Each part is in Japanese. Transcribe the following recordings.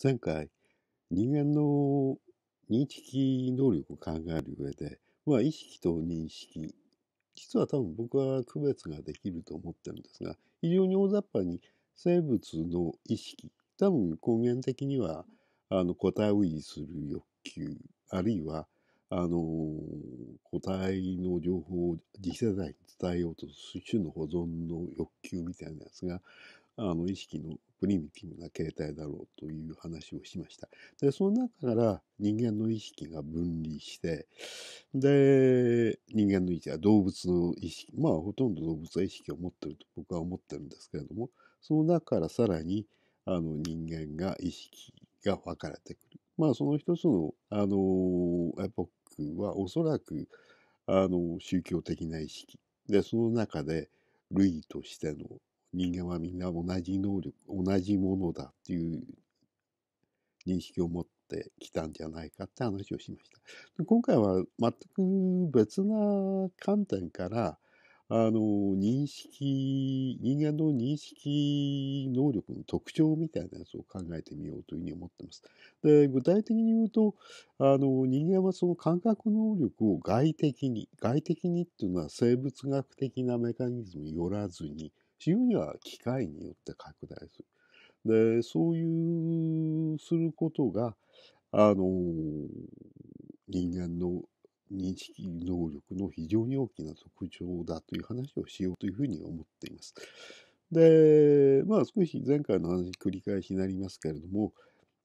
前回人間の認識能力を考える上で、まあ、意識と認識実は多分僕は区別ができると思ってるんですが非常に大雑把に生物の意識多分根源的にはあの個体を維持する欲求あるいはあの個体の情報を次世代に伝えようとする種の保存の欲求みたいなやつがあの意識のプリミティブな形態だろうという話をしました。で、その中から人間の意識が分離して、で、人間の意識は動物の意識、まあほとんど動物は意識を持ってると僕は思ってるんですけれども、その中からさらにあの人間が意識が分かれてくる。まあその一つの、あの、エポックはおそらく、あの、宗教的な意識。で、その中で、類としての人間はみんな同じ能力同じものだっていう認識を持ってきたんじゃないかって話をしました。今回は全く別な観点からあの認識人間の認識能力の特徴みたいなやつを考えてみようというふうに思ってます。で具体的に言うとあの人間はその感覚能力を外的に外的にっていうのは生物学的なメカニズムによらずに自由には機械によって拡大する。で、そういう、することが、あの、人間の認識能力の非常に大きな特徴だという話をしようというふうに思っています。で、まあ少し前回の話繰り返しになりますけれども、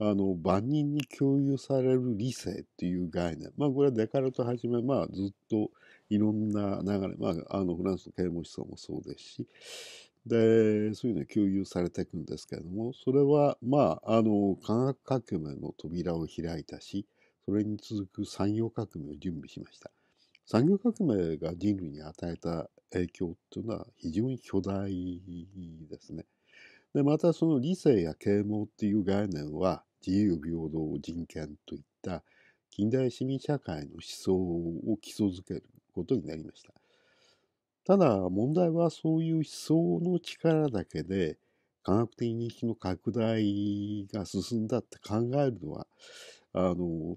あの、万人に共有される理性という概念。まあこれはデカルトはじめ、まあずっといろんな流れ、まあ、あのフランスの啓蒙思想もそうですしでそういうのに共有されていくんですけれどもそれはまああの科学革命の扉を開いたしそれに続く産業革命を準備しました産業革命が人類に与えた影響というのは非常に巨大ですねでまたその理性や啓蒙っていう概念は自由平等人権といった近代市民社会の思想を基礎づけることになりました。ただ問題はそういう思想の力だけで科学的認識の拡大が進んだって考えるのはあの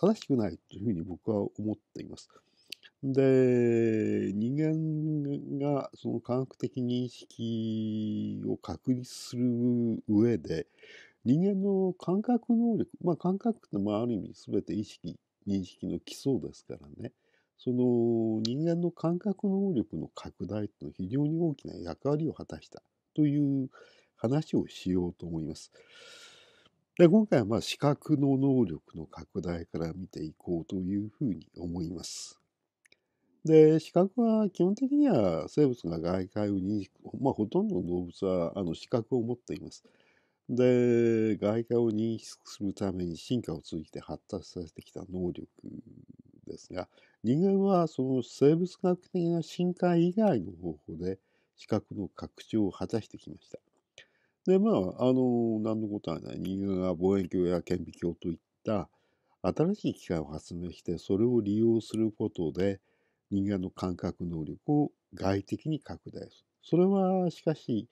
正しくないというふうに僕は思っています。で人間がその科学的認識を確立する上で人間の感覚能力まあ感覚ってまあある意味全て意識認識の基礎ですからねその人間の感覚能力の拡大というのは非常に大きな役割を果たしたという話をしようと思います。で今回はまあ視覚の能力の拡大から見ていこうというふうに思います。で視覚は基本的には生物が外界を認識、まあ、ほとんどの動物はあの視覚を持っています。で外界を認識するために進化を通じて発達させてきた能力ですが人間はその生物学的な深海以外の方法で視覚の拡張を果たしてきました。でまああの何のことはない人間が望遠鏡や顕微鏡といった新しい機械を発明してそれを利用することで人間の感覚能力を外的に拡大する。それはしかし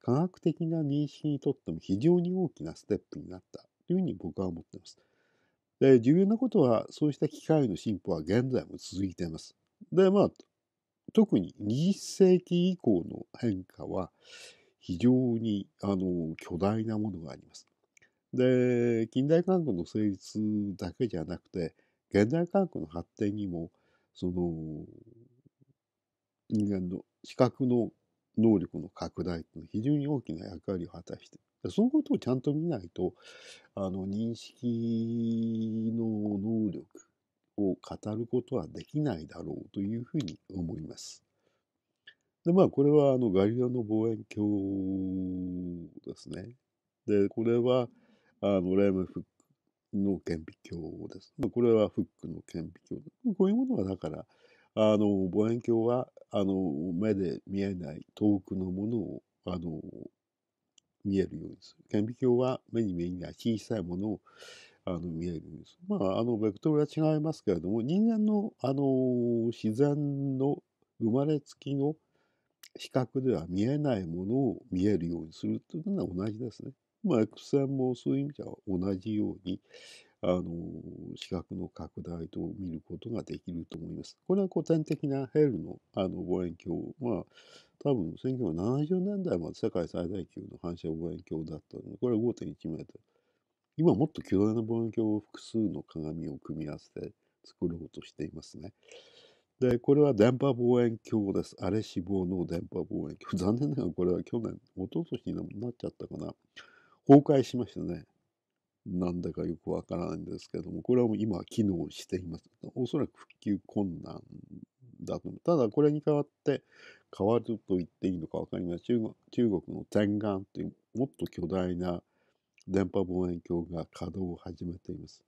科学的な認識にとっても非常に大きなステップになったというふうに僕は思っています。で、重要なことは、そうした機械の進歩は現在も続いています。で、まあ、特に20世紀以降の変化は、非常に、あの、巨大なものがあります。で、近代科学の成立だけじゃなくて、現代科学の発展にも、その、人間の視覚の能力の拡大っていうのは非常に大きな役割を果たしてそのことをちゃんと見ないと、あの、認識の能力を語ることはできないだろうというふうに思います。で、まあ、これは、あの、ガリラの望遠鏡ですね。で、これは、あの、レームフックの顕微鏡です。これはフックの顕微鏡。こういうものは、だから、あの、望遠鏡はあの目で見えない遠くのものをあの見えるようにする。顕微鏡は目に見えない小さいものをあの見えるようにする。まああのベクトルは違いますけれども人間のあの自然の生まれつきの視覚では見えないものを見えるようにするというのは同じですね。まあ、X 線もそういう意味では同じようにあの視覚の拡大と見ることができると思います。これは古典的なヘルのあの望遠鏡、まあ、多分1970年代まで世界最大級の反射望遠鏡だったので、これは5.1メートル。今もっと巨大な望遠鏡を複数の鏡を組み合わせて作ろうとしていますね。で、これは電波望遠鏡です。荒れ死亡の電波望遠鏡。残念ながらこれは去年、おととしになっちゃったかな。崩壊しましたね。なんだかよくわからないんですけども、これはもう今機能しています。おそらく復旧困難だと。ただこれに代わって、変わると言っていいのかわかりません。中国の天眼というもっと巨大な電波望遠鏡が稼働を始めています。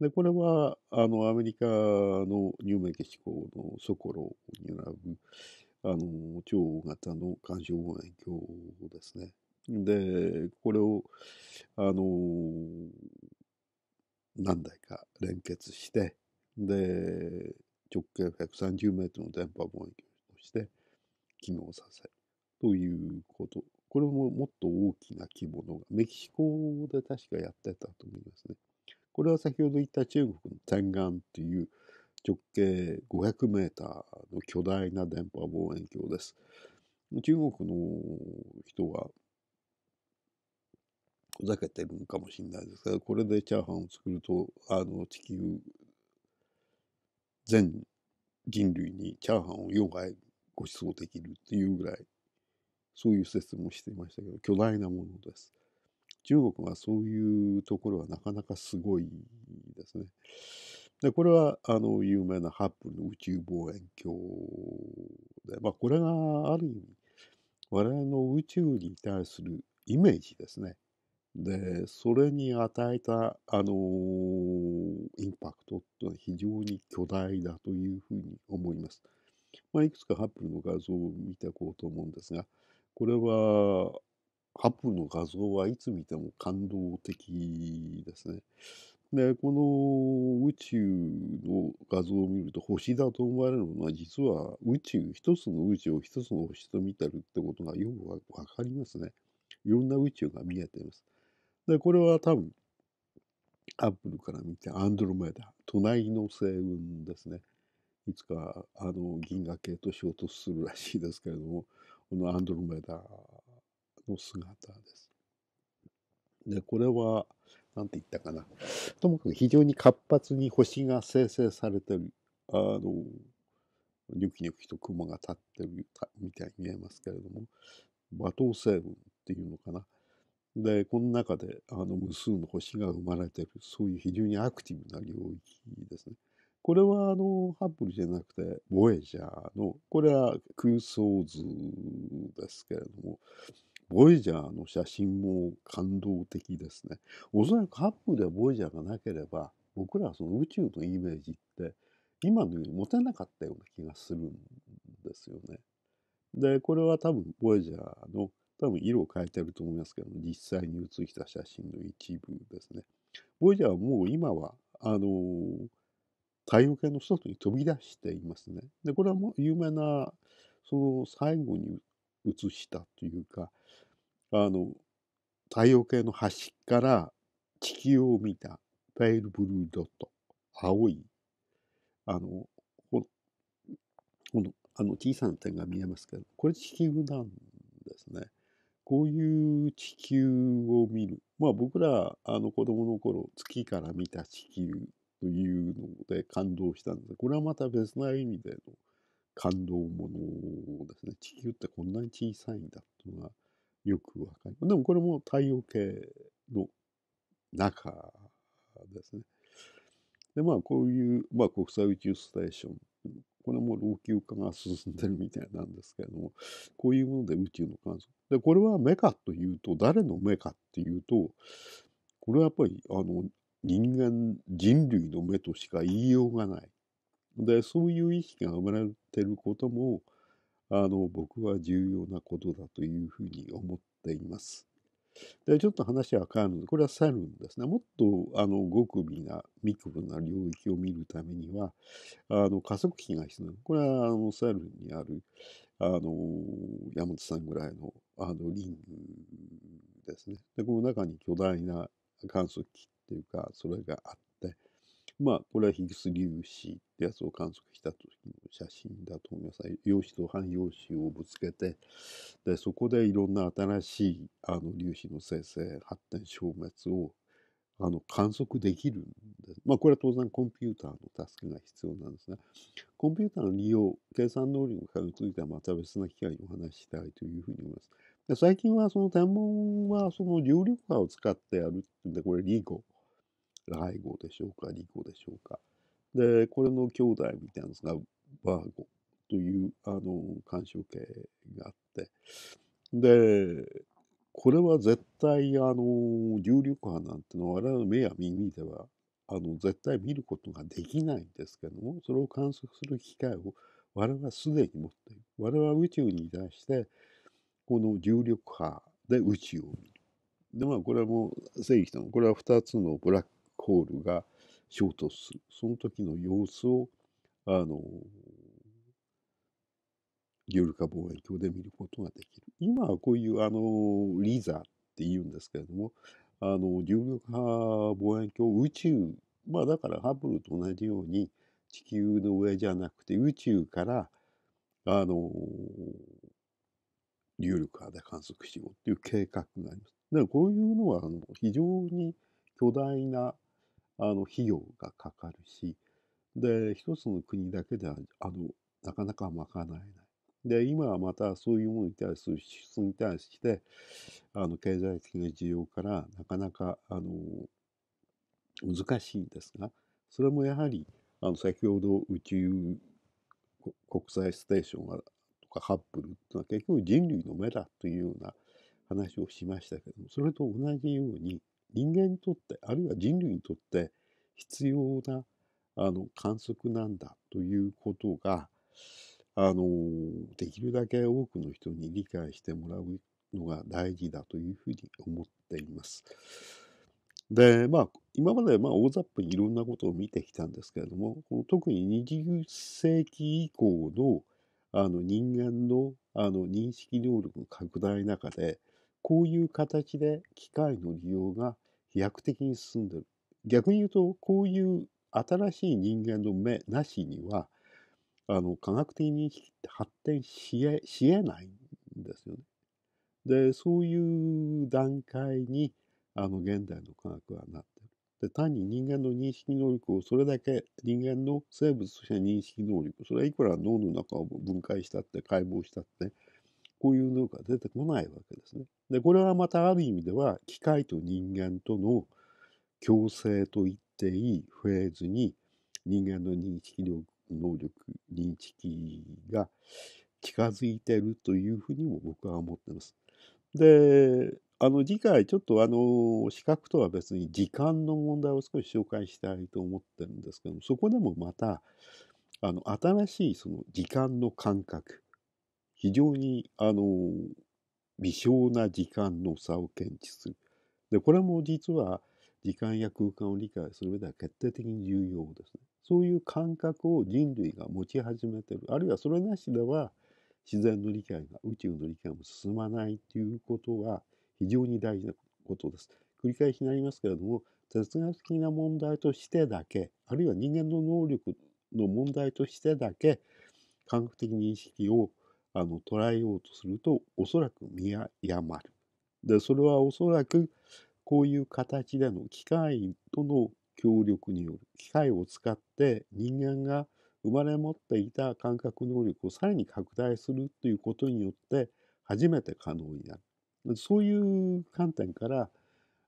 で、これは、あの、アメリカのニューメキシコのソコロに並ぶ、あの、超大型の干渉望遠鏡ですね。で、これを、あの何台か連結して、で、直径130メートルの電波望遠鏡として機能させるということ。これももっと大きな規模のが、メキシコで確かやってたと思いますね。これは先ほど言った中国の天眼という直径500メーターの巨大な電波望遠鏡です。中国の人はふざけてるのかもしれないですがこれでチャーハンを作るとあの地球全人類にチャーハンを4杯ご馳走できるっていうぐらいそういう説もしていましたけど巨大なものです。中国はそういうところはなかなかすごいですね。でこれはあの有名なハッブルの宇宙望遠鏡で、まあ、これがある意味我々の宇宙に対するイメージですね。で、それに与えた、あのインパクトっていうのは非常に巨大だというふうに思います。まあ、いくつかハップルの画像を見ていこうと思うんですが、これは、ハップルの画像はいつ見ても感動的ですね。で、この宇宙の画像を見ると、星だと思われるものは、実は宇宙、一つの宇宙を一つの星と見てるってことがよくわかりますね。いろんな宇宙が見えています。で、これは多分、アップルから見てアンドロメダ、隣の星雲ですね。いつかあの銀河系と衝突するらしいですけれども、このアンドロメダの姿です。で、これは、なんて言ったかな。ともかく非常に活発に星が生成されてる、あの、ニョキニョキと雲が立ってるみたいに見えますけれども、馬頭星雲っていうのかな。で、この中であの無数の星が生まれてる、そういう非常にアクティブな領域ですね。これはあのハッブルじゃなくて、ボエジャーの、これは空想図ですけれども、ボエジャーの写真も感動的ですね。おそらくハッブルやボエジャーがなければ、僕らはその宇宙のイメージって今のように持てなかったような気がするんですよね。で、これは多分ボエジャーの多分色を変えてると思いますけど、実際に写した写真の一部ですね。ボイジャーはもう今は、あのー、太陽系の外に飛び出していますね。で、これはもう有名な、その最後に写したというか、あの、太陽系の端から地球を見たペイルブルードット、青い、あの、この、このあの小さな点が見えますけど、これ地球なんですね。こういう地球を見る。まあ僕ら、あの子供の頃、月から見た地球というので感動したんですこれはまた別な意味での感動ものですね。地球ってこんなに小さいんだというのがよくわかる。でもこれも太陽系の中ですね。で、まあこういう、まあ、国際宇宙ステーションこれも老朽化が進んでるみたいなんですけれども、こういうもので宇宙の観測。で、これはメカというと、誰のメカっていうと、これはやっぱり、あの、人間、人類の目としか言いようがない。で、そういう意識が生まれてることも、あの、僕は重要なことだというふうに思っています。でちょっと話は変わるのでこれはセルンですねもっとあの極微なミクロな領域を見るためにはあの加速器が必要なこれはあのサルにあるあの山本さんぐらいのあのリングですねでこの中に巨大な観測器っていうかそれがあっまあ、これはヒグス粒子ってやつを観測した時の写真だと思います。陽子と反陽子をぶつけて、でそこでいろんな新しいあの粒子の生成、発展、消滅をあの観測できるんです。まあ、これは当然コンピューターの助けが必要なんですが、ね、コンピューターの利用、計算能力についてはまた別な機会にお話ししたいというふうに思います。で最近はその天文はその重力波を使ってやるってんで、これリーゴ。ライでしょうか、リ語でしょうか。で、これの兄弟みたいなのがバーゴという、あの、干渉形があって、で、これは絶対、あの、重力波なんてのは我々の目や耳では、あの、絶対見ることができないんですけども、それを観測する機会を我々はすでに持っている。我々は宇宙に対して、この重力波で宇宙を見る。で、まあ、これも正義との、これは2つのブラックホールが衝突するその時の様子をあの有ル化望遠鏡で見ることができる今はこういうあのリザっていうんですけれどもあの有力波望遠鏡宇宙まあだからハブルと同じように地球の上じゃなくて宇宙からあの流力波で観測しようっていう計画があります。だからこういうのはあの非常に巨大なあの費用がかかるしで一つの国だけではあのなかなか賄えない。で今はまたそういうものに対する支出に対してあの経済的な需要からなかなかあの難しいんですがそれもやはりあの先ほど宇宙国際ステーションとかハッブルっていうのは結局人類の目だというような話をしましたけどもそれと同じように人間にとってあるいは人類にとって必要なあの観測なんだということがあのできるだけ多くの人に理解してもらうのが大事だというふうに思っています。でまあ今までまあ大雑把にいろんなことを見てきたんですけれどもこの特に20世紀以降のあの人間のあの認識能力の拡大の中でこういう形で機械の利用が飛躍的に進んでる。逆に言うとこういう新しい人間の目なしにはあの科学的認識って発展しえしえないんですよね。でそういう段階にあの現代の科学はなってる。で単に人間の認識能力をそれだけ人間の生物としての認識能力それはいくら脳の中を分解したって解剖したってこういうのが出てこないわけですね。でこれはまたある意味では機械と人間との共生と言っていいフェーズに人間の認識力能力認識が近づいてるというふうにも僕は思ってます。であの次回ちょっとあの視覚とは別に時間の問題を少し紹介したいと思ってるんですけどもそこでもまたあの新しいその時間の感覚非常にあの微小な時間の差を検知する。でこれも実は時間や空間を理解する上では決定的に重要ですね。そういう感覚を人類が持ち始めてる。あるいはそれなしでは自然の理解が宇宙の理解も進まないということは非常に大事なことです。繰り返しになりますけれども哲学的な問題としてだけあるいは人間の能力の問題としてだけ感覚的認識をあの捉えようとするとおそらく見誤る。でそれはおそらくこういう形での機械との協力による機械を使って人間が生まれ持っていた感覚能力をさらに拡大するということによって初めて可能になるそういう観点から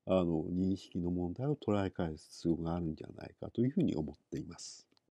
あの認識の問題を捉え返す必要があるんじゃないかというふうに思っています。